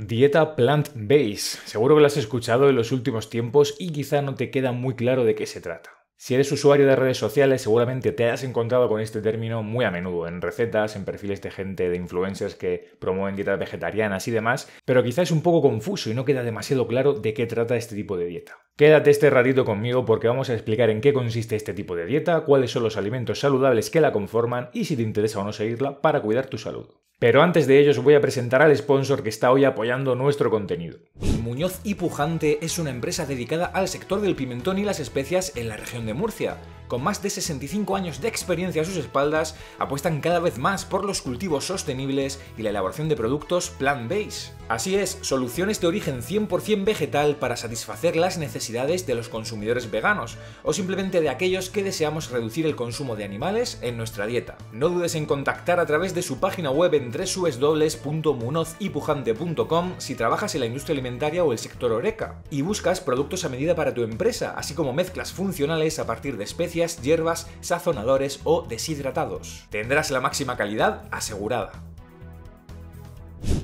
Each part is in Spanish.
Dieta plant-based. Seguro que lo has escuchado en los últimos tiempos y quizá no te queda muy claro de qué se trata. Si eres usuario de redes sociales, seguramente te has encontrado con este término muy a menudo, en recetas, en perfiles de gente, de influencers que promueven dietas vegetarianas y demás, pero quizá es un poco confuso y no queda demasiado claro de qué trata este tipo de dieta. Quédate este ratito conmigo porque vamos a explicar en qué consiste este tipo de dieta, cuáles son los alimentos saludables que la conforman y si te interesa o no seguirla para cuidar tu salud. Pero antes de ello os voy a presentar al sponsor que está hoy apoyando nuestro contenido. Muñoz y Pujante es una empresa dedicada al sector del pimentón y las especias en la región de Murcia con más de 65 años de experiencia a sus espaldas, apuestan cada vez más por los cultivos sostenibles y la elaboración de productos plant-based. Así es, soluciones de origen 100% vegetal para satisfacer las necesidades de los consumidores veganos o simplemente de aquellos que deseamos reducir el consumo de animales en nuestra dieta. No dudes en contactar a través de su página web en www.munozipujante.com si trabajas en la industria alimentaria o el sector oreca y buscas productos a medida para tu empresa, así como mezclas funcionales a partir de especies hierbas, sazonadores o deshidratados. Tendrás la máxima calidad asegurada.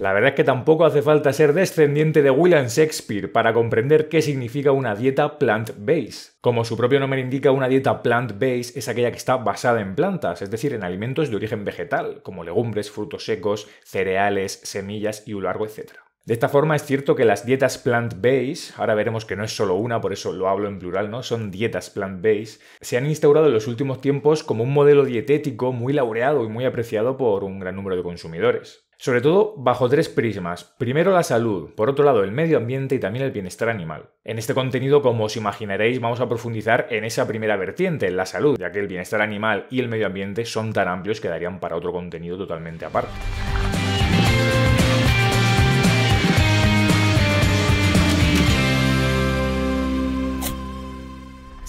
La verdad es que tampoco hace falta ser descendiente de William Shakespeare para comprender qué significa una dieta plant-based. Como su propio nombre indica, una dieta plant-based es aquella que está basada en plantas, es decir, en alimentos de origen vegetal, como legumbres, frutos secos, cereales, semillas y un largo etcétera. De esta forma es cierto que las dietas plant-based, ahora veremos que no es solo una, por eso lo hablo en plural, ¿no? Son dietas plant-based, se han instaurado en los últimos tiempos como un modelo dietético muy laureado y muy apreciado por un gran número de consumidores. Sobre todo bajo tres prismas. Primero la salud, por otro lado el medio ambiente y también el bienestar animal. En este contenido, como os imaginaréis, vamos a profundizar en esa primera vertiente, en la salud, ya que el bienestar animal y el medio ambiente son tan amplios que darían para otro contenido totalmente aparte.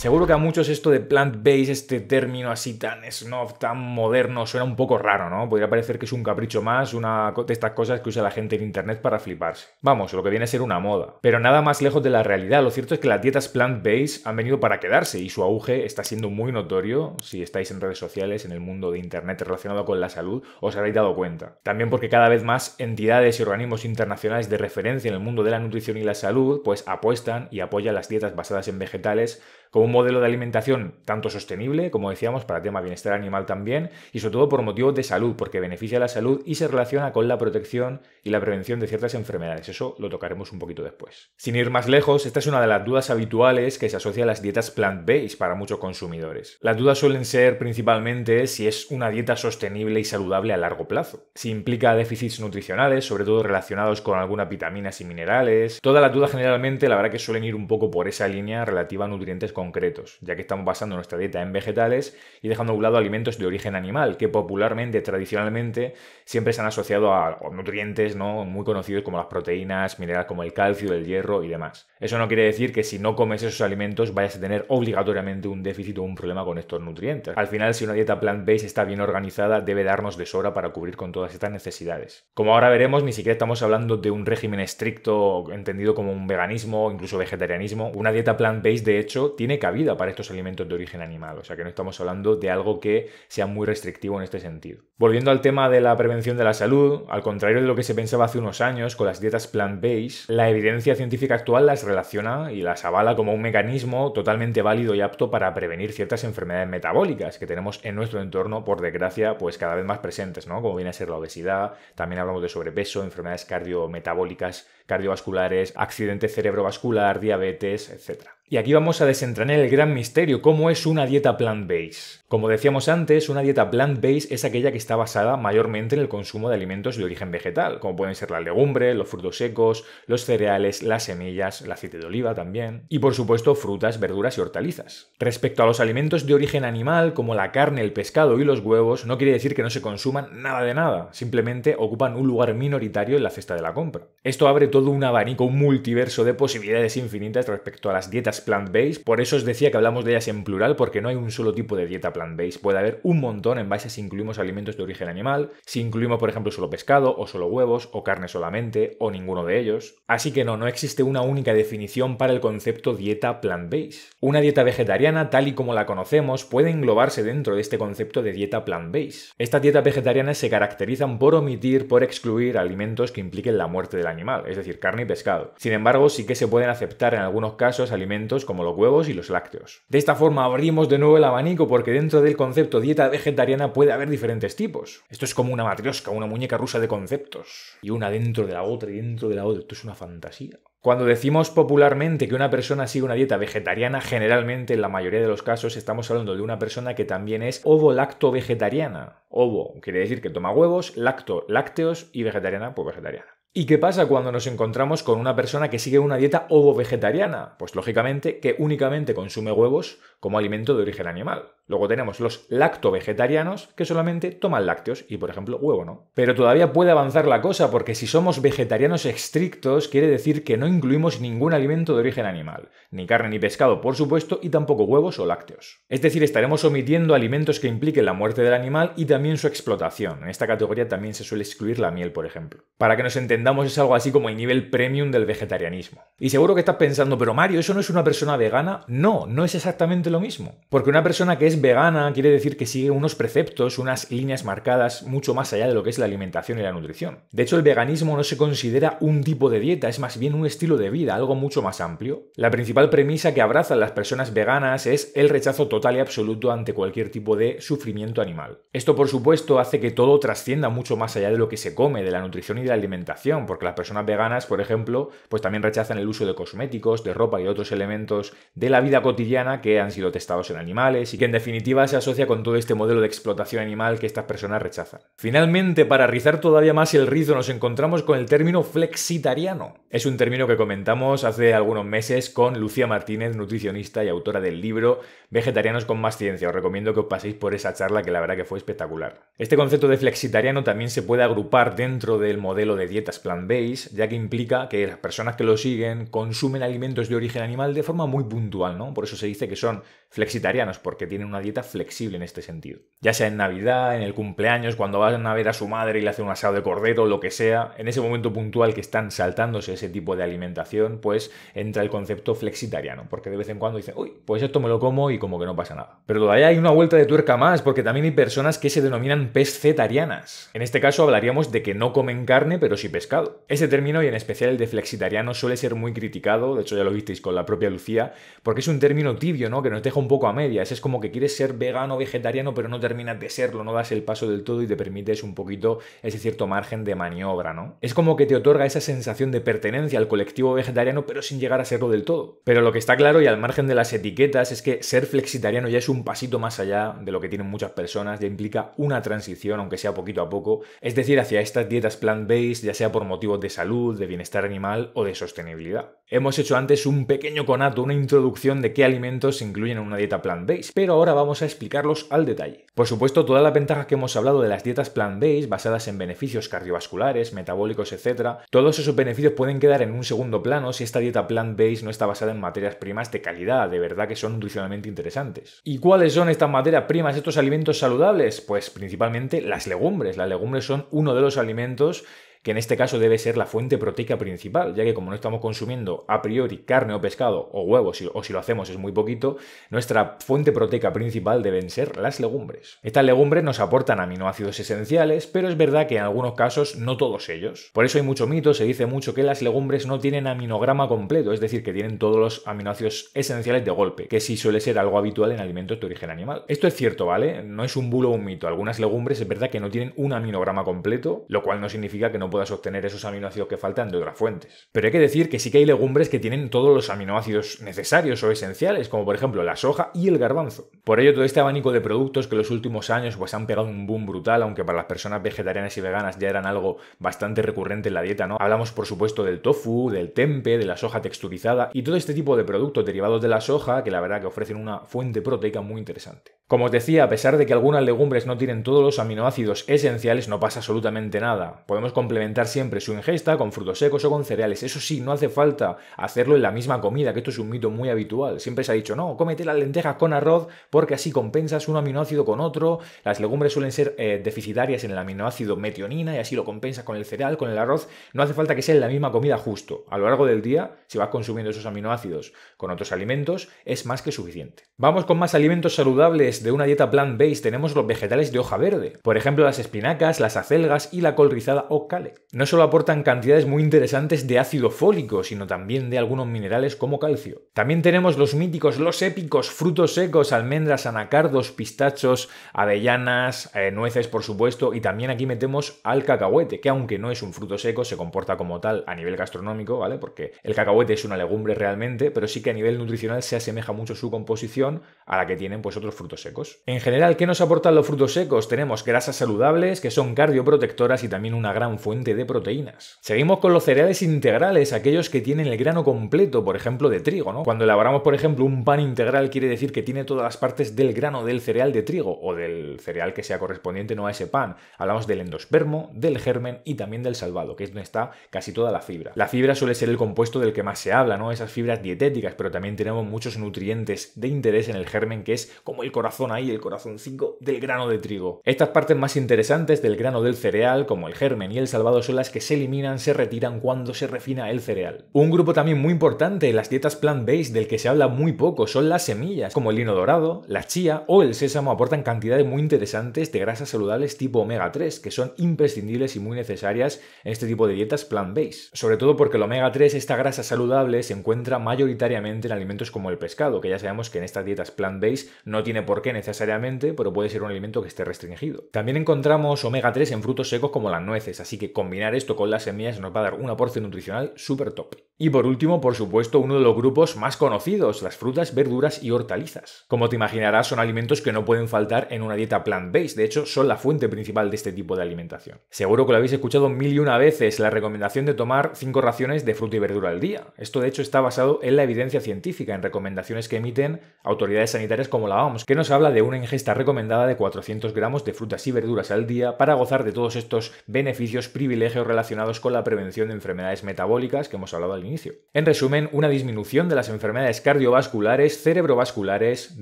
Seguro que a muchos esto de plant-based, este término así tan snob, tan moderno, suena un poco raro, ¿no? Podría parecer que es un capricho más, una de estas cosas que usa la gente en internet para fliparse. Vamos, lo que viene a ser una moda. Pero nada más lejos de la realidad. Lo cierto es que las dietas plant-based han venido para quedarse y su auge está siendo muy notorio. Si estáis en redes sociales, en el mundo de internet relacionado con la salud, os habréis dado cuenta. También porque cada vez más entidades y organismos internacionales de referencia en el mundo de la nutrición y la salud, pues apuestan y apoyan las dietas basadas en vegetales como un modelo de alimentación tanto sostenible, como decíamos, para tema bienestar animal también, y sobre todo por motivos de salud, porque beneficia la salud y se relaciona con la protección y la prevención de ciertas enfermedades. Eso lo tocaremos un poquito después. Sin ir más lejos, esta es una de las dudas habituales que se asocia a las dietas plant-based para muchos consumidores. Las dudas suelen ser principalmente si es una dieta sostenible y saludable a largo plazo, si implica déficits nutricionales, sobre todo relacionados con algunas vitaminas y minerales. Todas las dudas generalmente, la verdad que suelen ir un poco por esa línea relativa a nutrientes con concretos, ya que estamos basando nuestra dieta en vegetales y dejando a un lado alimentos de origen animal, que popularmente, tradicionalmente, siempre se han asociado a nutrientes ¿no? muy conocidos como las proteínas, minerales como el calcio, el hierro y demás. Eso no quiere decir que si no comes esos alimentos vayas a tener obligatoriamente un déficit o un problema con estos nutrientes. Al final, si una dieta plant-based está bien organizada, debe darnos de sobra para cubrir con todas estas necesidades. Como ahora veremos, ni siquiera estamos hablando de un régimen estricto entendido como un veganismo o incluso vegetarianismo. Una dieta plant-based, de hecho, tiene cabida para estos alimentos de origen animal, o sea que no estamos hablando de algo que sea muy restrictivo en este sentido. Volviendo al tema de la prevención de la salud, al contrario de lo que se pensaba hace unos años con las dietas plant-based, la evidencia científica actual las relaciona y las avala como un mecanismo totalmente válido y apto para prevenir ciertas enfermedades metabólicas que tenemos en nuestro entorno, por desgracia, pues cada vez más presentes, ¿no? Como viene a ser la obesidad, también hablamos de sobrepeso, enfermedades cardiometabólicas, cardiovasculares, accidente cerebrovascular, diabetes, etc. Y aquí vamos a desentrañar el gran misterio, cómo es una dieta plant-based. Como decíamos antes, una dieta plant-based es aquella que está basada mayormente en el consumo de alimentos de origen vegetal, como pueden ser las legumbres, los frutos secos, los cereales, las semillas, el aceite de oliva también, y por supuesto frutas, verduras y hortalizas. Respecto a los alimentos de origen animal, como la carne, el pescado y los huevos, no quiere decir que no se consuman nada de nada, simplemente ocupan un lugar minoritario en la cesta de la compra. Esto abre todo un abanico, un multiverso de posibilidades infinitas respecto a las dietas plant-based, por eso os decía que hablamos de ellas en plural porque no hay un solo tipo de dieta plant-based, puede haber un montón en base a si incluimos alimentos de origen animal, si incluimos por ejemplo solo pescado o solo huevos o carne solamente o ninguno de ellos. Así que no, no existe una única definición para el concepto dieta plant-based. Una dieta vegetariana tal y como la conocemos puede englobarse dentro de este concepto de dieta plant-based. Estas dietas vegetarianas se caracterizan por omitir, por excluir alimentos que impliquen la muerte del animal, es decir, carne y pescado. Sin embargo, sí que se pueden aceptar en algunos casos alimentos como los huevos y los lácteos. De esta forma abrimos de nuevo el abanico porque dentro del concepto dieta vegetariana puede haber diferentes tipos. Esto es como una matriosca, una muñeca rusa de conceptos. Y una dentro de la otra y dentro de la otra. Esto es una fantasía. Cuando decimos popularmente que una persona sigue una dieta vegetariana, generalmente en la mayoría de los casos estamos hablando de una persona que también es ovo-lacto-vegetariana. Ovo quiere decir que toma huevos, lacto, lácteos y vegetariana, pues vegetariana. ¿Y qué pasa cuando nos encontramos con una persona que sigue una dieta ovo-vegetariana? Pues lógicamente que únicamente consume huevos como alimento de origen animal. Luego tenemos los lacto-vegetarianos que solamente toman lácteos y, por ejemplo, huevo no. Pero todavía puede avanzar la cosa porque si somos vegetarianos estrictos quiere decir que no incluimos ningún alimento de origen animal, ni carne ni pescado, por supuesto, y tampoco huevos o lácteos. Es decir, estaremos omitiendo alimentos que impliquen la muerte del animal y también su explotación. En esta categoría también se suele excluir la miel, por ejemplo. Para que nos entendamos es algo así como el nivel premium del vegetarianismo. Y seguro que estás pensando, pero Mario, ¿eso no es una persona vegana? No, no es exactamente mismo. Porque una persona que es vegana quiere decir que sigue unos preceptos, unas líneas marcadas mucho más allá de lo que es la alimentación y la nutrición. De hecho, el veganismo no se considera un tipo de dieta, es más bien un estilo de vida, algo mucho más amplio. La principal premisa que abrazan las personas veganas es el rechazo total y absoluto ante cualquier tipo de sufrimiento animal. Esto, por supuesto, hace que todo trascienda mucho más allá de lo que se come, de la nutrición y de la alimentación, porque las personas veganas, por ejemplo, pues también rechazan el uso de cosméticos, de ropa y otros elementos de la vida cotidiana que han sido testados en animales y que en definitiva se asocia con todo este modelo de explotación animal que estas personas rechazan. Finalmente, para rizar todavía más el rizo, nos encontramos con el término flexitariano. Es un término que comentamos hace algunos meses con Lucía Martínez, nutricionista y autora del libro Vegetarianos con más ciencia. Os recomiendo que os paséis por esa charla que la verdad que fue espectacular. Este concepto de flexitariano también se puede agrupar dentro del modelo de dietas plant-based, ya que implica que las personas que lo siguen consumen alimentos de origen animal de forma muy puntual, ¿no? Por eso se dice que son flexitarianos, porque tienen una dieta flexible en este sentido. Ya sea en Navidad, en el cumpleaños, cuando van a ver a su madre y le hacen un asado de cordero, lo que sea, en ese momento puntual que están saltándose ese tipo de alimentación, pues entra el concepto flexitariano, porque de vez en cuando dicen, uy, pues esto me lo como y como que no pasa nada. Pero todavía hay una vuelta de tuerca más, porque también hay personas que se denominan pescetarianas. En este caso hablaríamos de que no comen carne, pero sí pescado. Ese término, y en especial el de flexitariano, suele ser muy criticado, de hecho ya lo visteis con la propia Lucía, porque es un término tibio, ¿no? Que nos deja un poco a medias. Es como que quieres ser vegano o vegetariano, pero no terminas de serlo, no das el paso del todo y te permites un poquito ese cierto margen de maniobra, ¿no? Es como que te otorga esa sensación de pertenencia al colectivo vegetariano, pero sin llegar a serlo del todo. Pero lo que está claro y al margen de las etiquetas es que ser flexitariano ya es un pasito más allá de lo que tienen muchas personas, ya implica una transición, aunque sea poquito a poco, es decir, hacia estas dietas plant-based, ya sea por motivos de salud, de bienestar animal o de sostenibilidad. Hemos hecho antes un pequeño conato, una introducción de qué alimentos se incluyen en una dieta plant-based, pero ahora vamos a explicarlos al detalle. Por supuesto, todas las ventajas que hemos hablado de las dietas plant-based, basadas en beneficios cardiovasculares, metabólicos, etc., todos esos beneficios pueden quedar en un segundo plano si esta dieta plant-based no está basada en materias primas de calidad, de verdad que son nutricionalmente interesantes. ¿Y cuáles son estas materias primas, estos alimentos saludables? Pues principalmente las legumbres. Las legumbres son uno de los alimentos que en este caso debe ser la fuente proteica principal, ya que como no estamos consumiendo a priori carne o pescado o huevos, o si lo hacemos es muy poquito, nuestra fuente proteica principal deben ser las legumbres. Estas legumbres nos aportan aminoácidos esenciales, pero es verdad que en algunos casos no todos ellos. Por eso hay mucho mito, se dice mucho que las legumbres no tienen aminograma completo, es decir, que tienen todos los aminoácidos esenciales de golpe, que sí suele ser algo habitual en alimentos de origen animal. Esto es cierto, ¿vale? No es un bulo o un mito. Algunas legumbres es verdad que no tienen un aminograma completo, lo cual no significa que no puedas obtener esos aminoácidos que faltan de otras fuentes. Pero hay que decir que sí que hay legumbres que tienen todos los aminoácidos necesarios o esenciales, como por ejemplo la soja y el garbanzo. Por ello, todo este abanico de productos que en los últimos años pues, han pegado un boom brutal, aunque para las personas vegetarianas y veganas ya eran algo bastante recurrente en la dieta, ¿no? Hablamos por supuesto del tofu, del tempe, de la soja texturizada y todo este tipo de productos derivados de la soja que la verdad que ofrecen una fuente proteica muy interesante. Como os decía, a pesar de que algunas legumbres no tienen todos los aminoácidos esenciales, no pasa absolutamente nada. Podemos complementar siempre su ingesta con frutos secos o con cereales. Eso sí, no hace falta hacerlo en la misma comida, que esto es un mito muy habitual. Siempre se ha dicho, no, cómete las lentejas con arroz porque así compensas un aminoácido con otro. Las legumbres suelen ser eh, deficitarias en el aminoácido metionina y así lo compensas con el cereal, con el arroz. No hace falta que sea en la misma comida justo. A lo largo del día, si vas consumiendo esos aminoácidos con otros alimentos, es más que suficiente. Vamos con más alimentos saludables de una dieta plant-based tenemos los vegetales de hoja verde, por ejemplo las espinacas, las acelgas y la col rizada o kale. No solo aportan cantidades muy interesantes de ácido fólico, sino también de algunos minerales como calcio. También tenemos los míticos, los épicos, frutos secos, almendras, anacardos, pistachos, avellanas, eh, nueces por supuesto, y también aquí metemos al cacahuete, que aunque no es un fruto seco, se comporta como tal a nivel gastronómico, ¿vale? Porque el cacahuete es una legumbre realmente, pero sí que a nivel nutricional se asemeja mucho su composición a la que tienen pues otros frutos secos. En general, ¿qué nos aportan los frutos secos? Tenemos grasas saludables, que son cardioprotectoras y también una gran fuente de proteínas. Seguimos con los cereales integrales, aquellos que tienen el grano completo, por ejemplo, de trigo, Cuando elaboramos, por ejemplo, un pan integral, quiere decir que tiene todas las partes del grano del cereal de trigo o del cereal que sea correspondiente a ese pan. Hablamos del endospermo, del germen y también del salvado, que es donde está casi toda la fibra. La fibra suele ser el compuesto del que más se habla, ¿no? Esas fibras dietéticas, pero también tenemos muchos nutrientes de interés en el germen, que es como el corazón zona ahí, el corazón 5, del grano de trigo. Estas partes más interesantes del grano del cereal, como el germen y el salvado, son las que se eliminan, se retiran cuando se refina el cereal. Un grupo también muy importante, en las dietas plant-based, del que se habla muy poco, son las semillas, como el lino dorado, la chía o el sésamo aportan cantidades muy interesantes de grasas saludables tipo omega 3, que son imprescindibles y muy necesarias en este tipo de dietas plant-based. Sobre todo porque el omega 3, esta grasa saludable, se encuentra mayoritariamente en alimentos como el pescado, que ya sabemos que en estas dietas plant-based no tiene por qué necesariamente, pero puede ser un alimento que esté restringido. También encontramos omega 3 en frutos secos como las nueces, así que combinar esto con las semillas nos va a dar un aporte nutricional súper top. Y por último, por supuesto, uno de los grupos más conocidos, las frutas, verduras y hortalizas. Como te imaginarás, son alimentos que no pueden faltar en una dieta plant-based, de hecho, son la fuente principal de este tipo de alimentación. Seguro que lo habéis escuchado mil y una veces, la recomendación de tomar 5 raciones de fruta y verdura al día. Esto, de hecho, está basado en la evidencia científica, en recomendaciones que emiten autoridades sanitarias como la OMS, que nos habla de una ingesta recomendada de 400 gramos de frutas y verduras al día para gozar de todos estos beneficios, privilegios relacionados con la prevención de enfermedades metabólicas que hemos hablado al inicio. En resumen, una disminución de las enfermedades cardiovasculares, cerebrovasculares,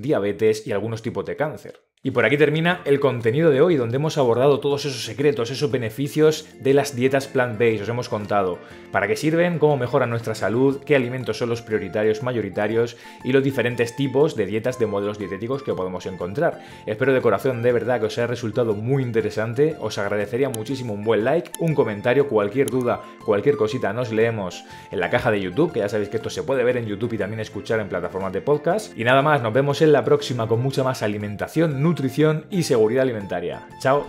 diabetes y algunos tipos de cáncer. Y por aquí termina el contenido de hoy, donde hemos abordado todos esos secretos, esos beneficios de las dietas plant-based. Os hemos contado para qué sirven, cómo mejoran nuestra salud, qué alimentos son los prioritarios, mayoritarios y los diferentes tipos de dietas de modelos dietéticos que podemos encontrar. Espero de corazón, de verdad, que os haya resultado muy interesante. Os agradecería muchísimo un buen like, un comentario, cualquier duda, cualquier cosita, nos leemos en la caja de YouTube, que ya sabéis que esto se puede ver en YouTube y también escuchar en plataformas de podcast. Y nada más, nos vemos en la próxima con mucha más alimentación nutrición y seguridad alimentaria. Chao.